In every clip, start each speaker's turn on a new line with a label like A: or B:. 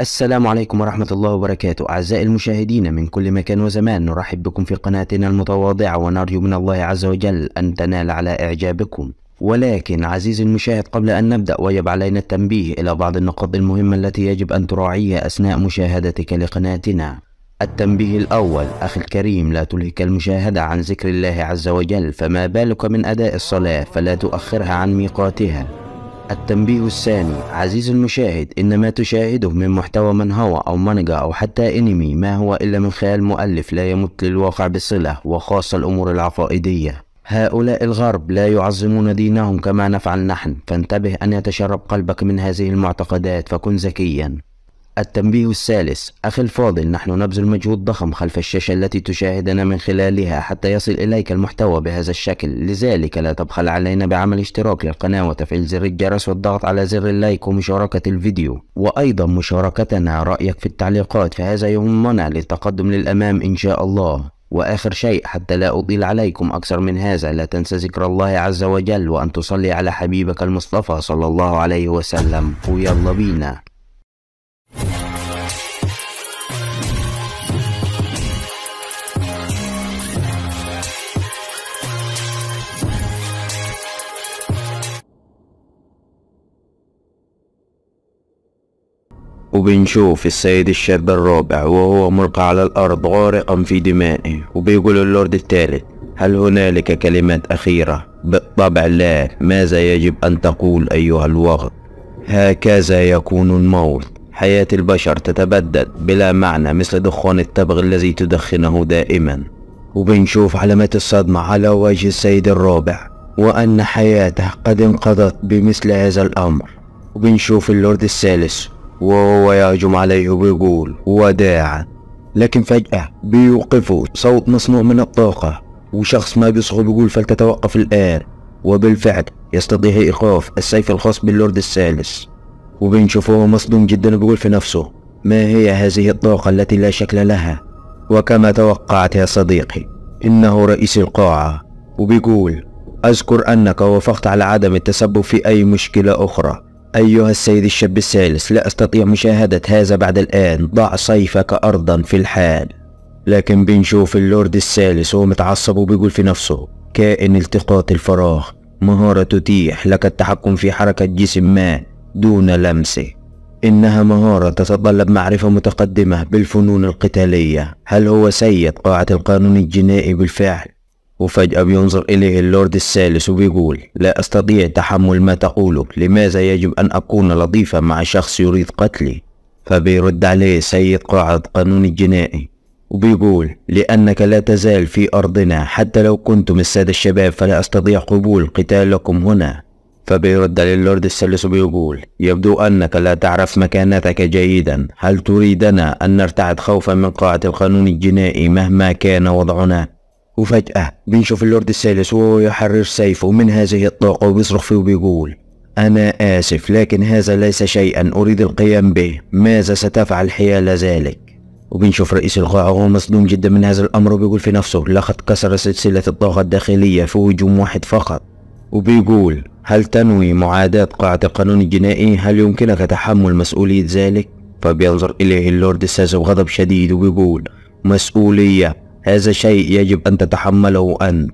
A: السلام عليكم ورحمة الله وبركاته أعزائي المشاهدين من كل مكان وزمان نرحب بكم في قناتنا المتواضعة ونرجو من الله عز وجل أن تنال على إعجابكم ولكن عزيزي المشاهد قبل أن نبدأ ويب علينا التنبيه إلى بعض النقاط المهمة التي يجب أن تراعيها أثناء مشاهدتك لقناتنا التنبيه الأول أخي الكريم لا تلهك المشاهدة عن ذكر الله عز وجل فما بالك من أداء الصلاة فلا تؤخرها عن ميقاتها التنبيه الثاني عزيز المشاهد إن ما تشاهده من محتوى من هو أو مانجا أو حتى أنمي ما هو إلا من خيال مؤلف لا يمت للواقع بصلة وخاصة الأمور العقائدية هؤلاء الغرب لا يعظمون دينهم كما نفعل نحن فانتبه أن يتشرب قلبك من هذه المعتقدات فكن ذكيا التنبيه الثالث أخي الفاضل نحن نبذل مجهود ضخم خلف الشاشة التي تشاهدنا من خلالها حتى يصل إليك المحتوى بهذا الشكل لذلك لا تبخل علينا بعمل اشتراك للقناة وتفعيل زر الجرس والضغط على زر اللايك ومشاركة الفيديو وأيضا مشاركتنا رأيك في التعليقات فهذا يهمنا للتقدم للأمام إن شاء الله وآخر شيء حتى لا أطيل عليكم أكثر من هذا لا تنسى ذكر الله عز وجل وأن تصلي على حبيبك المصطفى صلى الله عليه وسلم ويلا بينا وبنشوف السيد الشاب الرابع وهو ملقى على الأرض غارقا في دمائه وبيقول اللورد الثالث هل هنالك كلمات أخيرة؟ بالطبع لا ماذا يجب أن تقول أيها الوغد؟ هكذا يكون الموت حياة البشر تتبدد بلا معنى مثل دخان التبغ الذي تدخنه دائما وبنشوف علامات الصدمة على وجه السيد الرابع وأن حياته قد انقضت بمثل هذا الأمر وبنشوف اللورد الثالث وهو يهجم عليه ويقول وداعا لكن فجأة بيوقفه صوت مصنوع من الطاقة وشخص ما بيصغر بيقول فلتتوقف الآن وبالفعل يستطيع إيقاف السيف الخاص باللورد الثالث وبنشوفه مصدوم جدا وبيقول في نفسه ما هي هذه الطاقة التي لا شكل لها وكما توقعت يا صديقي إنه رئيس القاعة وبيقول أذكر أنك وافقت على عدم التسبب في أي مشكلة أخرى أيها السيد الشاب الثالث لا أستطيع مشاهدة هذا بعد الآن ضع سيفك أرضا في الحال لكن بنشوف اللورد الثالث وهو متعصب وبيقول في نفسه كائن التقاط الفراغ مهارة تتيح لك التحكم في حركة جسم ما دون لمسه إنها مهارة تتطلب معرفة متقدمة بالفنون القتالية هل هو سيد قاعة القانون الجنائي بالفعل وفجأة بينظر إليه اللورد الثالث وبيقول لا أستطيع تحمل ما تقوله لماذا يجب أن أكون لطيفا مع شخص يريد قتلي فبيرد عليه سيد قاعة قانون الجنائي وبيقول لأنك لا تزال في أرضنا حتى لو كنتم السادة الشباب فلا أستطيع قبول قتالكم هنا فبيرد عليه اللورد الثالث وبيقول يبدو أنك لا تعرف مكانتك جيدا هل تريدنا أن نرتعد خوفا من قاعة القانون الجنائي مهما كان وضعنا؟ وفجأة بنشوف اللورد الثالث وهو يحرر سيفه من هذه الطاقة وبيصرخ فيه وبيقول أنا آسف لكن هذا ليس شيئا أريد القيام به ماذا ستفعل حيال ذلك وبنشوف رئيس القاعة وهو مصدوم جدا من هذا الأمر وبيقول في نفسه لقد كسر سلسلة الطاقة الداخلية في هجوم واحد فقط وبيقول هل تنوي معاداة قاعة القانون الجنائي هل يمكنك تحمل مسؤولية ذلك فبينظر إليه اللورد السيلس بغضب شديد وبيقول مسؤولية هذا شيء يجب أن تتحمله أنت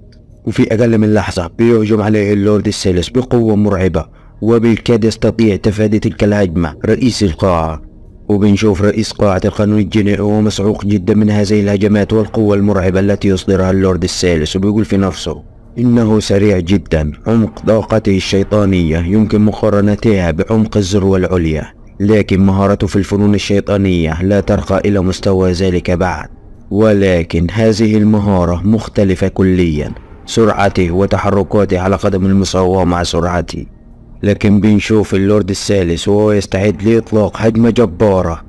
A: وفي أقل من لحظة بيهجم عليه اللورد السيلس بقوة مرعبة وبالكاد يستطيع تفادي تلك الهجمة رئيس القاعة وبنشوف رئيس قاعة القانون الجنائي وهو مسعوق جدا من هذه الهجمات والقوة المرعبة التي يصدرها اللورد السيلس وبيقول في نفسه إنه سريع جدا عمق طاقته الشيطانية يمكن مقارنتها بعمق الذروة العليا لكن مهارته في الفنون الشيطانية لا ترقى إلى مستوى ذلك بعد ولكن هذه المهارة مختلفة كليا سرعته وتحركاته على قدم المساواة مع سرعتي لكن بنشوف اللورد الثالث وهو يستعد لإطلاق هجمة جبارة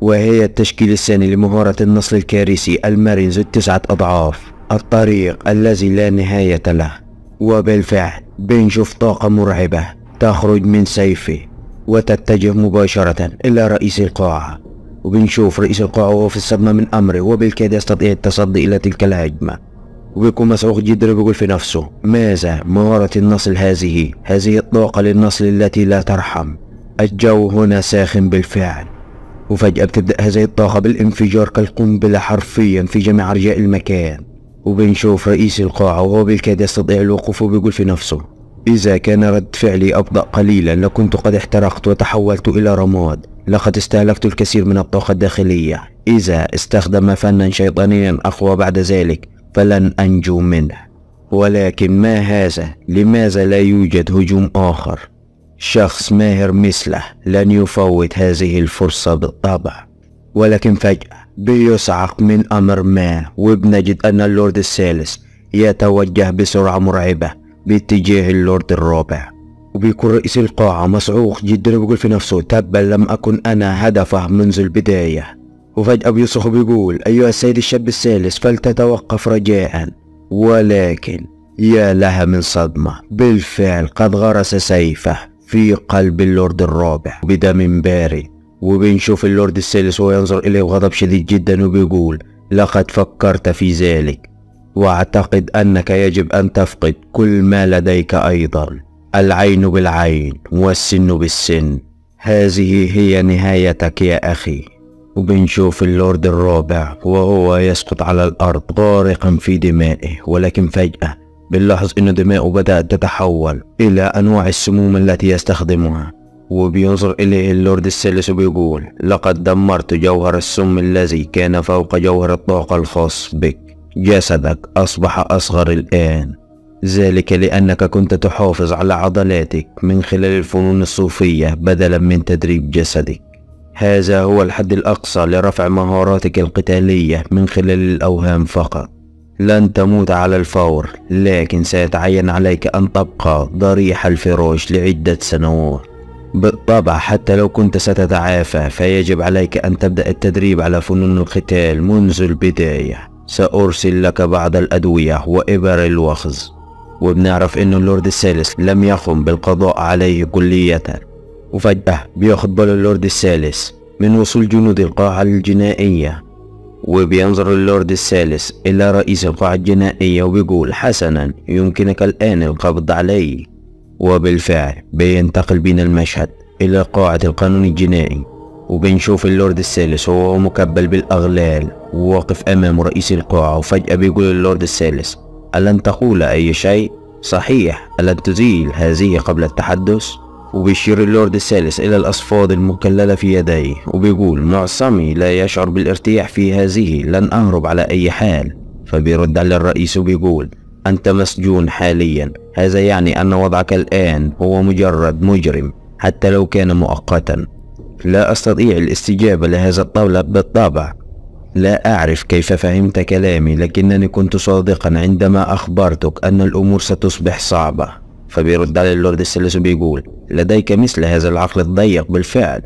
A: وهي التشكيل الثاني لمهارة النصل الكارثي المرن ذو التسعة أضعاف الطريق الذي لا نهاية له وبالفعل بنشوف طاقة مرعبة تخرج من سيفه وتتجه مباشرة إلى رئيس القاعة وبنشوف رئيس وهو في الصدمة من أمره وبالكاد يستطيع التصدي إلى تلك الهجمة وبيكون مسعوق جدري بيقول في نفسه ماذا مرارة النصل هذه هذه الطاقة للنصل التي لا ترحم الجو هنا ساخن بالفعل وفجأة بتبدأ هذه الطاقة بالانفجار كالقنبلة حرفيا في جميع أرجاء المكان وبنشوف رئيس القاعة وهو بالكاد يستطيع الوقوف وبيقول في نفسه إذا كان رد فعلي أبطأ قليلا لكنت قد احترقت وتحولت إلى رماد لقد استهلكت الكثير من الطاقة الداخلية إذا استخدم فنا شيطانيا أقوى بعد ذلك فلن أنجو منه ولكن ما هذا؟ لماذا لا يوجد هجوم آخر؟ شخص ماهر مثله لن يفوت هذه الفرصة بالطبع ولكن فجأة بيصعق من أمر ما وبنجد أن اللورد الثالث يتوجه بسرعة مرعبة باتجاه اللورد الرابع وبيكون رئيس القاعة مصعوق جدا وبيقول في نفسه تبا لم أكن أنا هدفه منذ البداية وفجأة بيصرخ وبيقول أيها السيد الشاب الثالث فلتتوقف رجاء ولكن يا لها من صدمة بالفعل قد غرس سيفه في قلب اللورد الرابع بدم بارد وبنشوف اللورد الثالث وهو ينظر إليه بغضب شديد جدا وبيقول لقد فكرت في ذلك واعتقد أنك يجب أن تفقد كل ما لديك أيضا العين بالعين والسن بالسن هذه هي نهايتك يا أخي وبنشوف اللورد الرابع وهو يسقط على الأرض غارقا في دمائه ولكن فجأة بنلاحظ أن دمائه بدأت تتحول إلى أنواع السموم التي يستخدمها وبينظر إليه اللورد الثالث وبيقول لقد دمرت جوهر السم الذي كان فوق جوهر الطاقة الخاص بك جسدك أصبح أصغر الآن ذلك لأنك كنت تحافظ على عضلاتك من خلال الفنون الصوفية بدلا من تدريب جسدك هذا هو الحد الأقصى لرفع مهاراتك القتالية من خلال الأوهام فقط لن تموت على الفور لكن سيتعين عليك أن تبقى ضريح الفراش لعدة سنوات بالطبع حتى لو كنت ستتعافى فيجب عليك أن تبدأ التدريب على فنون القتال منذ البداية سأرسل لك بعض الأدوية وإبر الوخز وبنعرف انه اللورد الثالث لم يقم بالقضاء عليه كلية وفجأة بياخد بال اللورد الثالث من وصول جنود القاعة الجنائية وبينظر اللورد الثالث إلى رئيس القاعة الجنائية وبيقول حسنا يمكنك الآن القبض علي وبالفعل بينتقل بين المشهد إلى قاعة القانون الجنائي وبنشوف اللورد الثالث وهو مكبل بالأغلال وواقف أمام رئيس القاعة وفجأة بيقول اللورد الثالث ألن تقول أي شيء صحيح ألن تزيل هذه قبل التحدث وبيشير اللورد الثالث إلى الأصفاد المكللة في يديه وبيقول معصمي لا يشعر بالارتياح في هذه لن أهرب على أي حال فبيرد على الرئيس وبيقول أنت مسجون حاليا هذا يعني أن وضعك الآن هو مجرد مجرم حتى لو كان مؤقتا لا أستطيع الاستجابة لهذا الطلب بالطبع لا أعرف كيف فهمت كلامي لكنني كنت صادقا عندما أخبرتك أن الأمور ستصبح صعبة فبيرد علي اللورد السلس بيقول لديك مثل هذا العقل الضيق بالفعل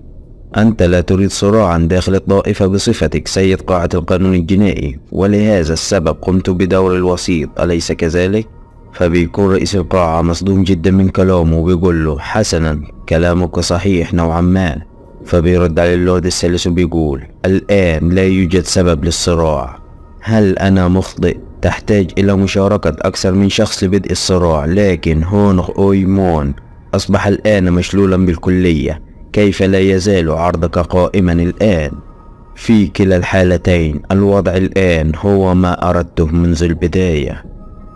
A: أنت لا تريد صراعا داخل الطائفة بصفتك سيد قاعة القانون الجنائي ولهذا السبب قمت بدور الوسيط أليس كذلك؟ فبيكون رئيس القاعة مصدوم جدا من كلامه وبيقول له حسنا كلامك صحيح نوعا ما فبيرد على اللورد السلس وبيقول الآن لا يوجد سبب للصراع هل أنا مخطئ؟ تحتاج إلى مشاركة أكثر من شخص لبدء الصراع لكن هونغ أويمون أصبح الآن مشلولا بالكلية كيف لا يزال عرضك قائما الآن؟ في كلا الحالتين الوضع الآن هو ما أردته منذ البداية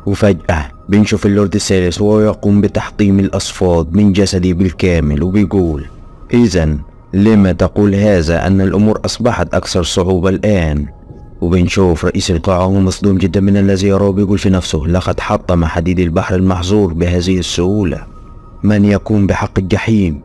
A: وفجأة بنشوف اللورد الثالث وهو يقوم بتحطيم الأصفاد من جسدي بالكامل وبيقول إذا لما تقول هذا أن الأمور أصبحت أكثر صعوبة الآن وبنشوف رئيس القاعة مصدوم جدا من الذي يراه بيقول في نفسه لقد حطم حديد البحر المحظور بهذه السهولة من يقوم بحق الجحيم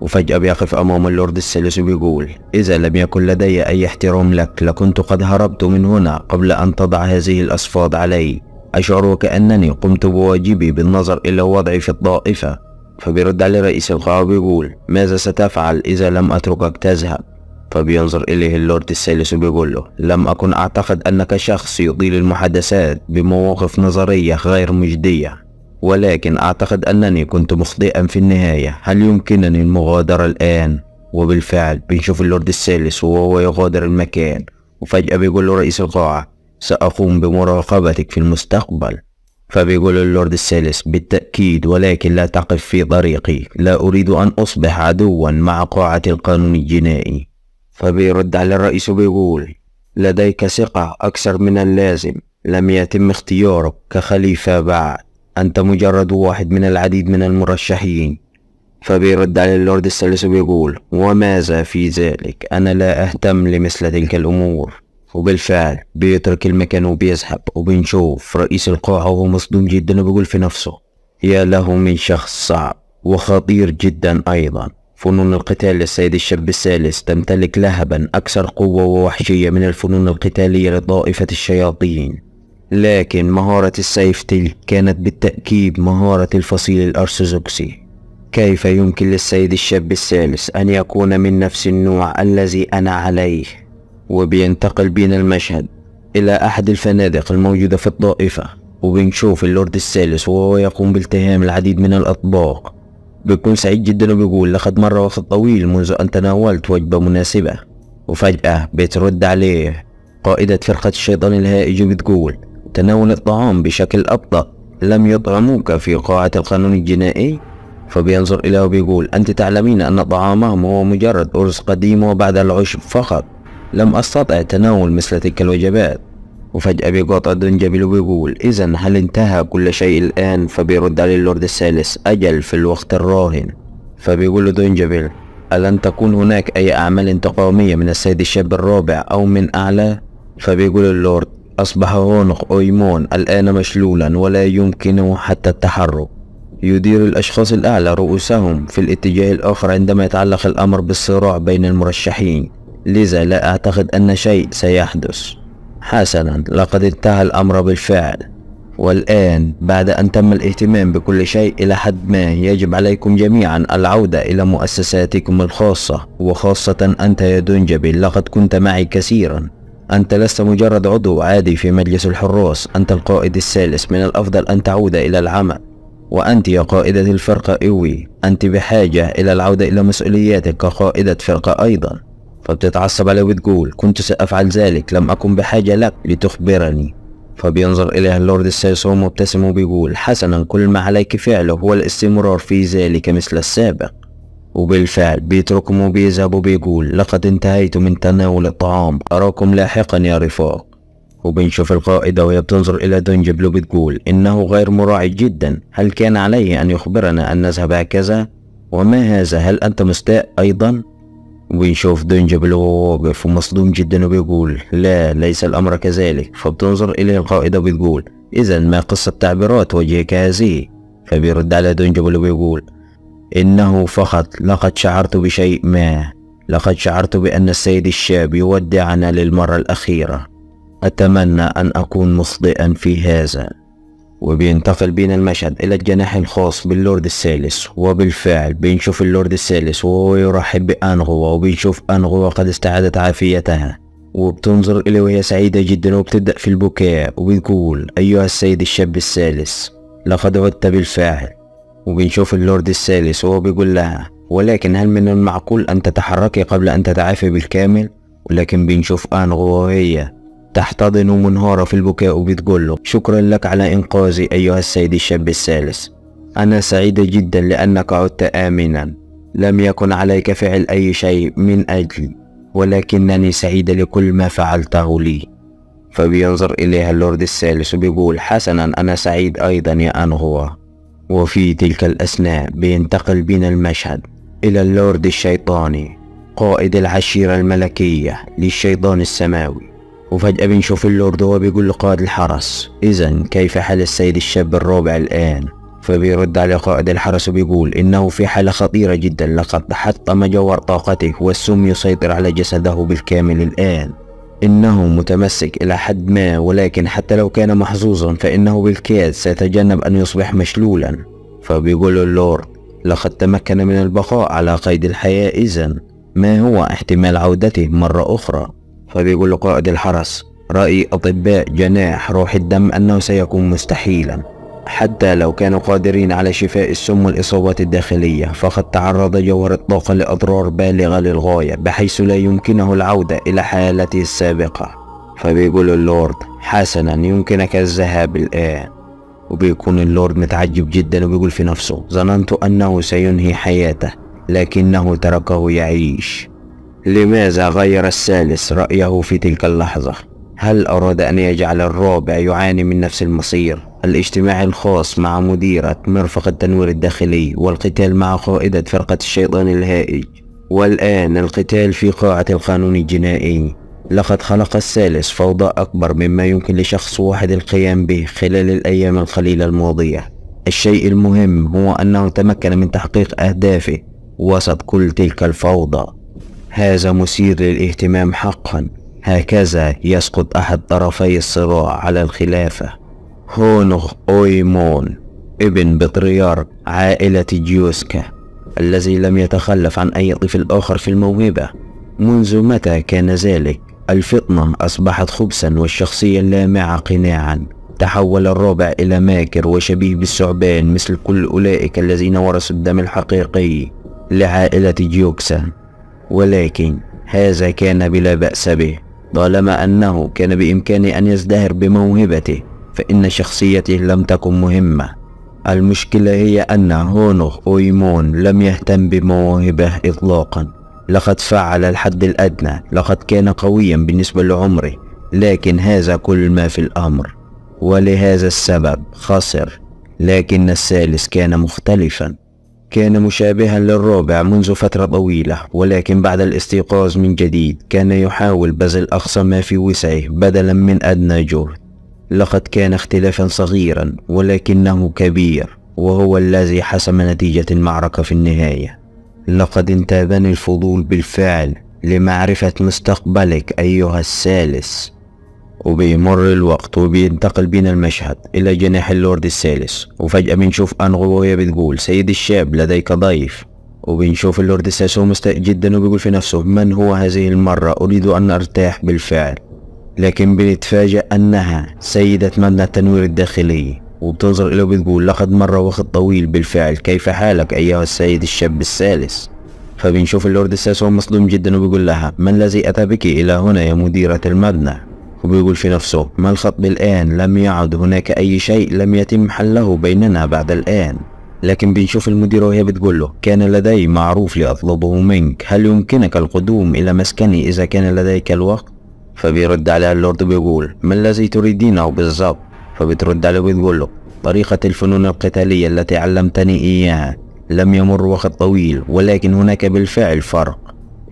A: وفجأة بيقف أمام اللورد الثالث وبيقول إذا لم يكن لدي أي احترام لك لكنت قد هربت من هنا قبل أن تضع هذه الأصفاد علي أشعر وكأنني قمت بواجبي بالنظر إلى وضعي في الطائفة فبيرد عليه رئيس القاعة وبيقول ماذا ستفعل إذا لم أتركك تذهب فبينظر إليه اللورد الثالث وبيقول له لم أكن أعتقد أنك شخص يطيل المحادثات بمواقف نظرية غير مجدية ولكن أعتقد أنني كنت مخطئا في النهاية هل يمكنني المغادرة الآن؟ وبالفعل بنشوف اللورد الثالث وهو يغادر المكان وفجأة بيقول له رئيس القاعة سأقوم بمراقبتك في المستقبل فبيقول اللورد السيلس بالتأكيد ولكن لا تقف في طريقي لا أريد أن أصبح عدوا مع قاعة القانون الجنائي فبيرد على الرئيس وبيقول لديك ثقة أكثر من اللازم لم يتم اختيارك كخليفة بعد أنت مجرد واحد من العديد من المرشحين فبيرد على اللورد السلس وبيقول وماذا في ذلك أنا لا أهتم لمثل تلك الأمور وبالفعل بيترك المكان وبيسحب وبنشوف رئيس القاعة وهو مصدوم جدا وبيقول في نفسه يا له من شخص صعب وخطير جدا أيضا فنون القتال للسيد الشاب الثالث تمتلك لهبا أكثر قوة ووحشية من الفنون القتالية لطائفة الشياطين لكن مهارة السيف تلك كانت بالتأكيد مهارة الفصيل الأرثوذكسي كيف يمكن للسيد الشاب الثالث أن يكون من نفس النوع الذي أنا عليه وبينتقل بينا المشهد إلى أحد الفنادق الموجودة في الطائفة وبنشوف اللورد الثالث وهو يقوم بالتهام العديد من الأطباق بيكون سعيد جدا وبيقول لقد مر وقت طويل منذ أن تناولت وجبة مناسبة وفجأة بترد عليه قائدة فرقة الشيطان الهائج بتقول تناول الطعام بشكل أبطأ لم يطعموك في قاعة القانون الجنائي فبينظر إليه وبيقول أنت تعلمين أن طعامهم هو مجرد أرز قديم وبعد العشب فقط لم أستطع تناول مثل تلك الوجبات وفجأة بيقاطع دنجبيل وبيقول إذا هل انتهى كل شيء الآن فبيرد عليه اللورد الثالث أجل في الوقت الراهن فبيقول له دنجبيل ألن تكون هناك أي أعمال انتقامية من السيد الشاب الرابع أو من أعلى فبيقول اللورد أصبح رونق أويمون الآن مشلولا ولا يمكنه حتى التحرك يدير الأشخاص الأعلى رؤوسهم في الاتجاه الآخر عندما يتعلق الأمر بالصراع بين المرشحين لذا لا أعتقد أن شيء سيحدث حسنا لقد انتهى الأمر بالفعل والآن بعد أن تم الاهتمام بكل شيء إلى حد ما يجب عليكم جميعا العودة إلى مؤسساتكم الخاصة وخاصة أنت يا دنجبي لقد كنت معي كثيرا أنت لست مجرد عضو عادي في مجلس الحراس أنت القائد الثالث من الأفضل أن تعود إلى العمل وأنت يا قائدة الفرقة إوي أنت بحاجة إلى العودة إلى مسؤولياتك كقائدة فرقة أيضا فبتتعصب عليه وتقول كنت سأفعل ذلك لم أكن بحاجة لك لتخبرني فبينظر إليها اللورد السيسو مبتسم وبيقول حسنا كل ما عليك فعله هو الاستمرار في ذلك مثل السابق وبالفعل بيتركهم وبيذهب وبيقول لقد انتهيت من تناول الطعام أراكم لاحقا يا رفاق وبنشوف القائدة وهي بتنظر إلى دونجبل وبتقول إنه غير مراعي جدا هل كان عليه أن يخبرنا أن نذهب هكذا؟ وما هذا هل أنت مستاء أيضا؟ وبيشوف دنجبل وهو واقف ومصدوم جدا وبيقول لا ليس الأمر كذلك فبتنظر إليه القائدة وبتقول إذا ما قصة تعبيرات وجهك هذه فبيرد على دونجبل وبيقول إنه فقط لقد شعرت بشيء ما لقد شعرت بأن السيد الشاب يودعنا للمرة الأخيرة أتمنى أن أكون مخطئا في هذا وبينتقل بينا المشهد إلى الجناح الخاص باللورد الثالث وبالفعل بنشوف اللورد الثالث وهو يرحب بأنغوا وبنشوف أنغوا قد استعادت عافيتها وبتنظر إليه وهي سعيدة جدا وبتبدأ في البكاء وبتقول أيها السيد الشاب الثالث لقد عدت بالفعل وبنشوف اللورد الثالث وهو بيقول لها ولكن هل من المعقول أن تتحركي قبل أن تتعافي بالكامل ولكن بنشوف أنغوا وهي تحتضن منهارة في البكاء وبتقول له شكرا لك على إنقاذي أيها السيد الشاب الثالث أنا سعيدة جدا لأنك عدت آمنا لم يكن عليك فعل أي شيء من أجلي ولكنني سعيدة لكل ما فعلته لي فبينظر إليها اللورد الثالث وبيقول حسنا أنا سعيد أيضا يا أنهوا وفي تلك الأثناء بينتقل بنا المشهد إلى اللورد الشيطاني قائد العشيرة الملكية للشيطان السماوي وفجأة بنشوف اللورد وهو بيقول لقائد الحرس إذا كيف حال السيد الشاب الرابع الآن؟ فبيرد على قائد الحرس وبيقول إنه في حالة خطيرة جدا لقد حطم جوار طاقته والسم يسيطر على جسده بالكامل الآن إنه متمسك إلى حد ما ولكن حتى لو كان محظوظا فإنه بالكاد سيتجنب أن يصبح مشلولا فبيقول اللورد لقد تمكن من البقاء على قيد الحياة إذا ما هو احتمال عودته مرة أخرى فبيقول له قائد الحرس رأي أطباء جناح روح الدم أنه سيكون مستحيلا حتى لو كانوا قادرين على شفاء السم والإصابات الداخلية فقد تعرض جوهر الطاقة لأضرار بالغة للغاية بحيث لا يمكنه العودة إلى حالته السابقة فبيقول اللورد حسنا يمكنك الذهاب الآن وبيكون اللورد متعجب جدا وبيقول في نفسه ظننت أنه سينهي حياته لكنه تركه يعيش لماذا غير الثالث رأيه في تلك اللحظة؟ هل أراد أن يجعل الرابع يعاني من نفس المصير؟ الاجتماع الخاص مع مديرة مرفق التنوير الداخلي والقتال مع قائدة فرقة الشيطان الهائج والآن القتال في قاعة القانون الجنائي لقد خلق الثالث فوضى أكبر مما يمكن لشخص واحد القيام به خلال الأيام القليلة الماضية الشيء المهم هو أنه تمكن من تحقيق أهدافه وسط كل تلك الفوضى هذا مثير للاهتمام حقا هكذا يسقط أحد طرفي الصراع على الخلافة هونغ أويمون ابن بطريرك عائلة جيوسكا الذي لم يتخلف عن أي طفل آخر في الموهبة منذ متى كان ذلك الفطنة أصبحت خبثا والشخصية اللامعة قناعا تحول الرابع إلى ماكر وشبيه بالثعبان مثل كل أولئك الذين ورثوا الدم الحقيقي لعائلة جيوكسا ولكن هذا كان بلا بأس به طالما أنه كان بإمكانه أن يزدهر بموهبته فإن شخصيته لم تكن مهمة المشكلة هي أن هونغ أويمون لم يهتم بمواهبه إطلاقا لقد فعل الحد الأدنى لقد كان قويا بالنسبة لعمره لكن هذا كل ما في الأمر ولهذا السبب خسر لكن الثالث كان مختلفا كان مشابها للرابع منذ فترة طويلة ولكن بعد الاستيقاظ من جديد كان يحاول بذل أقصى ما في وسعه بدلا من أدنى جهد لقد كان اختلافا صغيرا ولكنه كبير وهو الذي حسم نتيجة المعركة في النهاية لقد انتابني الفضول بالفعل لمعرفة مستقبلك أيها الثالث وبيمر الوقت وبينتقل بينا المشهد إلى جناح اللورد الثالث وفجأة بنشوف أنغو وهي بتقول سيد الشاب لديك ضيف وبنشوف اللورد الساسو مستاء جدا وبيقول في نفسه من هو هذه المرة أريد أن أرتاح بالفعل لكن بنتفاجأ أنها سيدة مبنى التنوير الداخلي وبتنظر إليه وبتقول لقد مر وقت طويل بالفعل كيف حالك أيها السيد الشاب الثالث فبنشوف اللورد الساسو مصدوم جدا وبيقول لها ما الذي أتى بك إلى هنا يا مديرة المبنى وبيقول في نفسه ما الخطب الآن لم يعد هناك أي شيء لم يتم حله بيننا بعد الآن لكن بنشوف المديرة وهي بتقول له كان لدي معروف لأطلبه منك هل يمكنك القدوم إلى مسكني إذا كان لديك الوقت؟ فبيرد عليها اللورد بيقول ما الذي تريدينه بالضبط؟ فبترد عليه وبتقول له طريقة الفنون القتالية التي علمتني إياها لم يمر وقت طويل ولكن هناك بالفعل فرق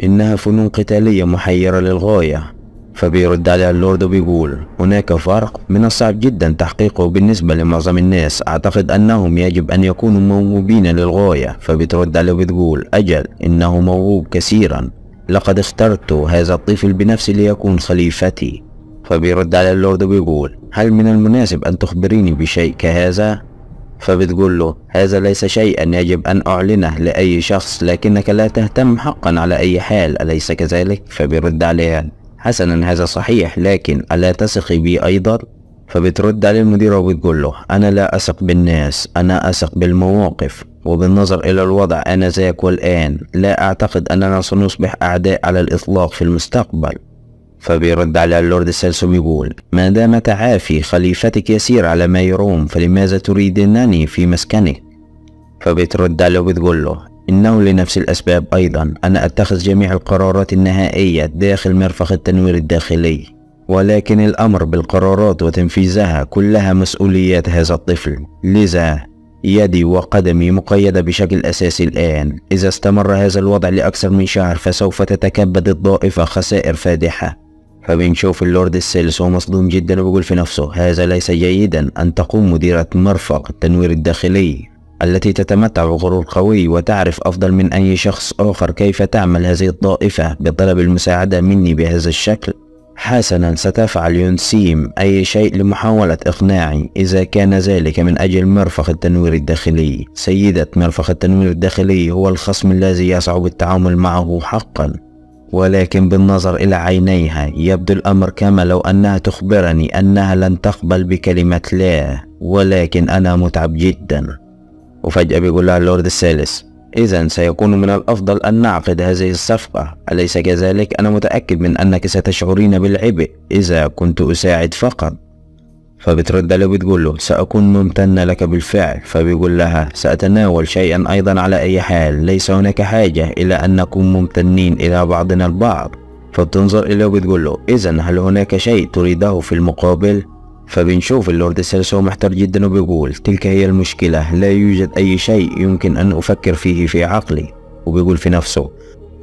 A: إنها فنون قتالية محيرة للغاية فبيرد عليها اللورد وبيقول هناك فرق من الصعب جدا تحقيقه بالنسبة لمعظم الناس أعتقد أنهم يجب أن يكونوا موهوبين للغاية فبترد عليه وبتقول أجل إنه موهوب كثيرا لقد اخترت هذا الطفل بنفسي ليكون خليفتي فبيرد على اللورد وبيقول هل من المناسب أن تخبريني بشيء كهذا؟ فبتقول له هذا ليس شيئا يجب أن أعلنه لأي شخص لكنك لا تهتم حقا على أي حال أليس كذلك؟ فبيرد عليها حسنا هذا صحيح لكن ألا تثقي بي أيضا فبترد عليه المديرة وبتقول له أنا لا أثق بالناس أنا أثق بالمواقف وبالنظر إلى الوضع آنذاك والآن لا أعتقد أننا سنصبح أعداء على الإطلاق في المستقبل فبيرد على اللورد سالسو بيقول ما دام تعافي خليفتك يسير على ما يروم فلماذا تريدينني في مسكنك فبترد عليه وبتقول له إنه لنفس الأسباب أيضا أنا أتخذ جميع القرارات النهائية داخل مرفق التنوير الداخلي ولكن الأمر بالقرارات وتنفيذها كلها مسؤوليات هذا الطفل لذا يدي وقدمي مقيدة بشكل أساسي الآن إذا استمر هذا الوضع لأكثر من شهر فسوف تتكبد الضائفة خسائر فادحة فبنشوف اللورد السيلس هو مصدوم جدا وبيقول في نفسه هذا ليس جيدا أن تقوم مديرة مرفق التنوير الداخلي التي تتمتع بغرور قوي وتعرف أفضل من أي شخص آخر كيف تعمل هذه الطائفة بطلب المساعدة مني بهذا الشكل حسنا ستفعل يونسيم أي شيء لمحاولة إقناعي إذا كان ذلك من أجل مرفق التنوير الداخلي سيدة مرفق التنوير الداخلي هو الخصم الذي يصعب التعامل معه حقا ولكن بالنظر إلى عينيها يبدو الأمر كما لو أنها تخبرني أنها لن تقبل بكلمة لا ولكن أنا متعب جدا وفجأة بيقول لها اللورد الثالث إذا سيكون من الأفضل أن نعقد هذه الصفقة أليس كذلك أنا متأكد من أنك ستشعرين بالعبء إذا كنت أساعد فقط فبترد له بتقول له سأكون ممتنة لك بالفعل فبيقول لها سأتناول شيئا أيضا على أي حال ليس هناك حاجة إلى أن نكون ممتنين إلى بعضنا البعض فبتنظر إليه وبتقول له إذا هل هناك شيء تريده في المقابل فبنشوف اللورد سيرسو محتار جدا وبيقول تلك هي المشكلة لا يوجد أي شيء يمكن أن أفكر فيه في عقلي وبيقول في نفسه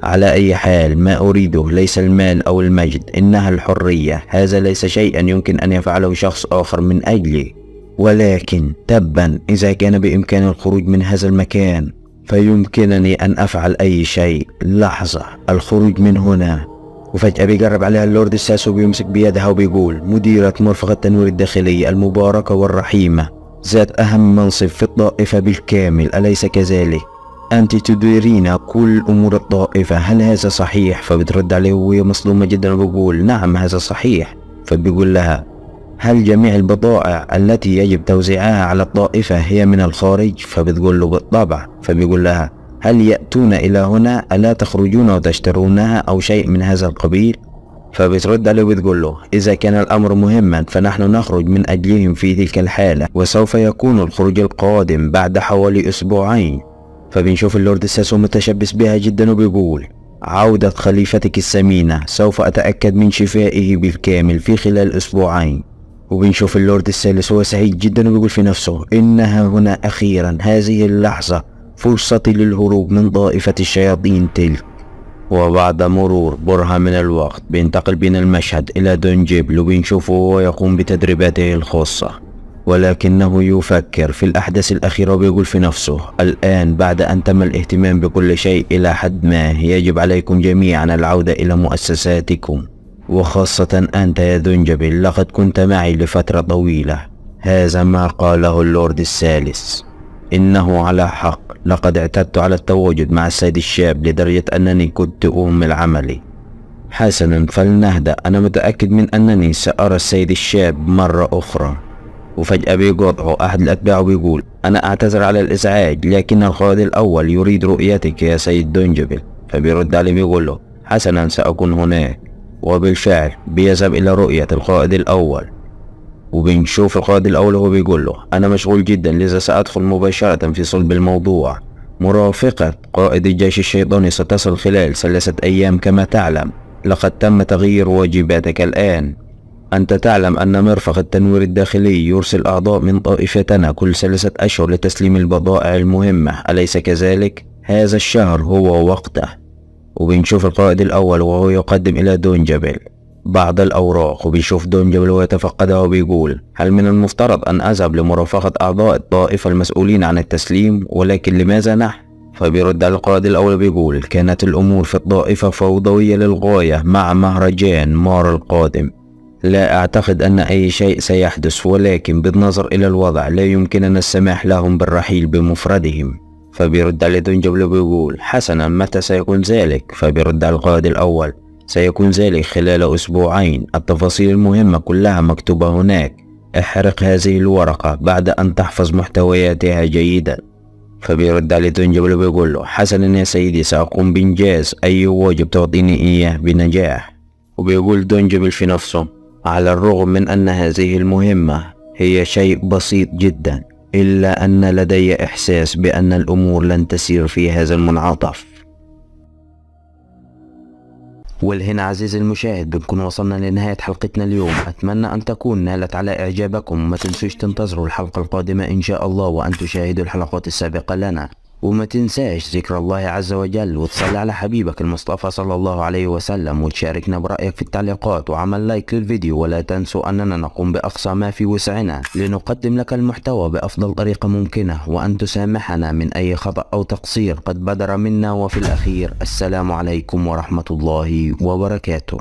A: على أي حال ما أريده ليس المال أو المجد إنها الحرية هذا ليس شيئا يمكن أن يفعله شخص آخر من أجلي ولكن تبا إذا كان بإمكاني الخروج من هذا المكان فيمكنني أن أفعل أي شيء لحظة الخروج من هنا وفجأة بيقرب عليها اللورد الساس وبيمسك بيدها وبيقول مديرة مرفق التنوير الداخلي المباركة والرحيمة ذات أهم منصب في الطائفة بالكامل أليس كذلك؟ أنت تديرين كل أمور الطائفة هل هذا صحيح؟ فبترد عليه وهي مصدومة جدا وبقول نعم هذا صحيح فبيقول لها هل جميع البضائع التي يجب توزيعها على الطائفة هي من الخارج؟ فبتقول له بالطبع فبيقول لها هل يأتون إلى هنا ألا تخرجون وتشترونها أو شيء من هذا القبيل فبترد عليه وبتقول له إذا كان الأمر مهما فنحن نخرج من أجلهم في تلك الحالة وسوف يكون الخروج القادم بعد حوالي أسبوعين فبنشوف اللورد ساسو متشبث بها جدا وبيقول عودة خليفتك السمينة سوف أتأكد من شفائه بالكامل في خلال أسبوعين وبنشوف اللورد الثالث هو سعيد جدا وبيقول في نفسه إنها هنا أخيرا هذه اللحظة فرصة للهروب من ضائفة الشياطين تلك وبعد مرور برهة من الوقت بينتقل بين المشهد إلى دون جيبل وبنشوفه وهو يقوم بتدريباته الخاصة ولكنه يفكر في الأحداث الأخيرة وبيقول في نفسه الآن بعد أن تم الاهتمام بكل شيء إلى حد ما يجب عليكم جميعا العودة إلى مؤسساتكم وخاصة أنت يا ذنجبل لقد كنت معي لفترة طويلة هذا ما قاله اللورد الثالث إنه على حق لقد اعتدت على التواجد مع السيد الشاب لدرجة أنني كنت أهمل عملي حسنا فلنهدأ أنا متأكد من أنني سأرى السيد الشاب مرة أخرى وفجأة بيقاطعه أحد الأتباع ويقول أنا أعتذر على الإزعاج لكن القائد الأول يريد رؤيتك يا سيد دونجبل فبيرد عليه بيقول له حسنا سأكون هناك وبالفعل بيذهب إلى رؤية القائد الأول وبنشوف القائد الأول وهو بيقول له أنا مشغول جدا لذا سأدخل مباشرة في صلب الموضوع مرافقة قائد الجيش الشيطاني ستصل خلال ثلاثة أيام كما تعلم لقد تم تغيير واجباتك الآن أنت تعلم أن مرفق التنوير الداخلي يرسل أعضاء من طائفتنا كل ثلاثة أشهر لتسليم البضائع المهمة أليس كذلك؟ هذا الشهر هو وقته وبنشوف القائد الأول وهو يقدم إلى دون جبل بعض الأوراق وبيشوف جبل ويتفقدها وبيقول هل من المفترض أن أذهب لمرافقة أعضاء الطائفة المسؤولين عن التسليم ولكن لماذا نحن؟ فبيرد على القائد الأول بيقول كانت الأمور في الطائفة فوضوية للغاية مع مهرجان مار القادم لا أعتقد أن أي شيء سيحدث ولكن بالنظر إلى الوضع لا يمكننا السماح لهم بالرحيل بمفردهم فبيرد على جبل وبيقول حسنا متى سيكون ذلك فبيرد على القائد الأول سيكون ذلك خلال أسبوعين التفاصيل المهمة كلها مكتوبة هناك احرق هذه الورقة بعد أن تحفظ محتوياتها جيدا فبيرد علي تنجبل بيقول له حسنا يا سيدي سأقوم بإنجاز أي واجب تعطيني إياه بنجاح وبيقول دونجبل في نفسه على الرغم من أن هذه المهمة هي شيء بسيط جدا إلا أن لدي إحساس بأن الأمور لن تسير في هذا المنعطف والهنا عزيزي المشاهد بنكون وصلنا لنهاية حلقتنا اليوم أتمنى أن تكون نالت على إعجابكم وما تنسوش تنتظروا الحلقة القادمة إن شاء الله وأن تشاهدوا الحلقات السابقة لنا وما تنساش ذكر الله عز وجل وتصلي على حبيبك المصطفى صلى الله عليه وسلم وتشاركنا برأيك في التعليقات وعمل لايك للفيديو ولا تنسوا أننا نقوم بأقصى ما في وسعنا لنقدم لك المحتوى بأفضل طريقة ممكنة وأن تسامحنا من أي خطأ أو تقصير قد بدر منا وفي الأخير السلام عليكم ورحمة الله وبركاته